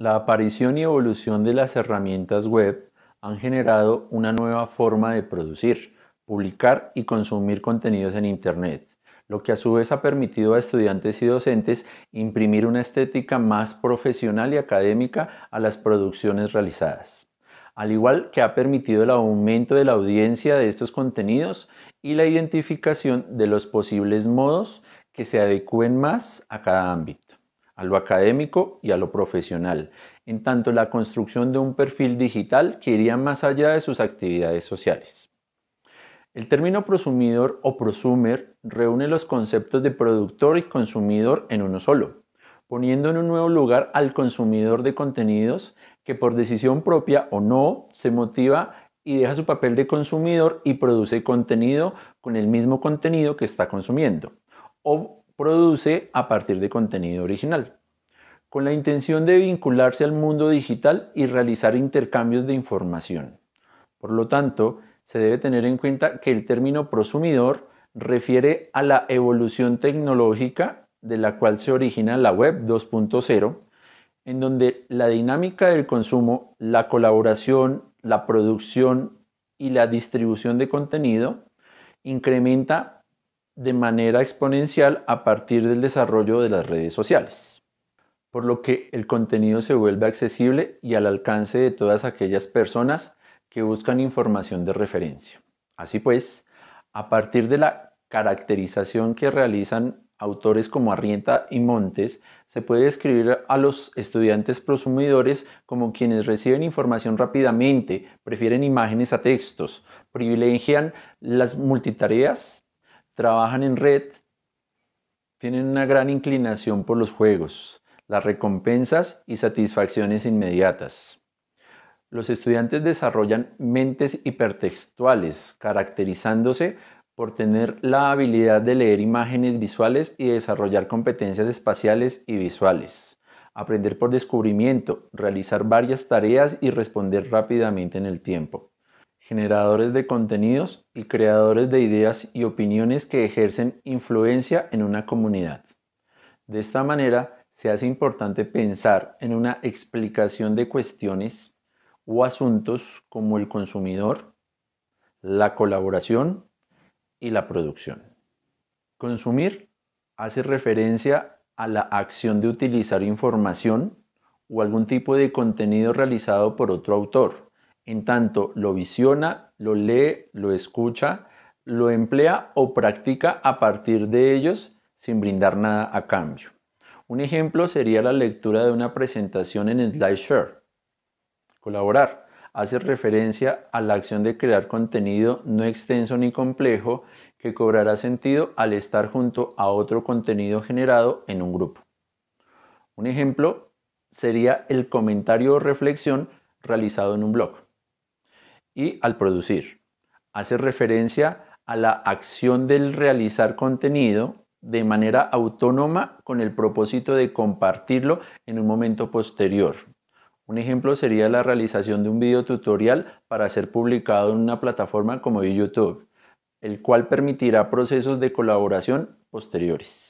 La aparición y evolución de las herramientas web han generado una nueva forma de producir, publicar y consumir contenidos en Internet, lo que a su vez ha permitido a estudiantes y docentes imprimir una estética más profesional y académica a las producciones realizadas, al igual que ha permitido el aumento de la audiencia de estos contenidos y la identificación de los posibles modos que se adecúen más a cada ámbito a lo académico y a lo profesional, en tanto la construcción de un perfil digital que iría más allá de sus actividades sociales. El término prosumidor o prosumer reúne los conceptos de productor y consumidor en uno solo, poniendo en un nuevo lugar al consumidor de contenidos que por decisión propia o no se motiva y deja su papel de consumidor y produce contenido con el mismo contenido que está consumiendo o produce a partir de contenido original con la intención de vincularse al mundo digital y realizar intercambios de información. Por lo tanto, se debe tener en cuenta que el término prosumidor refiere a la evolución tecnológica de la cual se origina la web 2.0, en donde la dinámica del consumo, la colaboración, la producción y la distribución de contenido incrementa de manera exponencial a partir del desarrollo de las redes sociales por lo que el contenido se vuelve accesible y al alcance de todas aquellas personas que buscan información de referencia. Así pues, a partir de la caracterización que realizan autores como Arrieta y Montes, se puede describir a los estudiantes prosumidores como quienes reciben información rápidamente, prefieren imágenes a textos, privilegian las multitareas, trabajan en red, tienen una gran inclinación por los juegos, las recompensas y satisfacciones inmediatas. Los estudiantes desarrollan mentes hipertextuales, caracterizándose por tener la habilidad de leer imágenes visuales y desarrollar competencias espaciales y visuales, aprender por descubrimiento, realizar varias tareas y responder rápidamente en el tiempo, generadores de contenidos y creadores de ideas y opiniones que ejercen influencia en una comunidad. De esta manera, se hace importante pensar en una explicación de cuestiones o asuntos como el consumidor, la colaboración y la producción. Consumir hace referencia a la acción de utilizar información o algún tipo de contenido realizado por otro autor, en tanto lo visiona, lo lee, lo escucha, lo emplea o practica a partir de ellos sin brindar nada a cambio. Un ejemplo sería la lectura de una presentación en SlideShare. Colaborar hace referencia a la acción de crear contenido no extenso ni complejo que cobrará sentido al estar junto a otro contenido generado en un grupo. Un ejemplo sería el comentario o reflexión realizado en un blog. Y al producir, hace referencia a la acción del realizar contenido de manera autónoma con el propósito de compartirlo en un momento posterior. Un ejemplo sería la realización de un video tutorial para ser publicado en una plataforma como YouTube, el cual permitirá procesos de colaboración posteriores.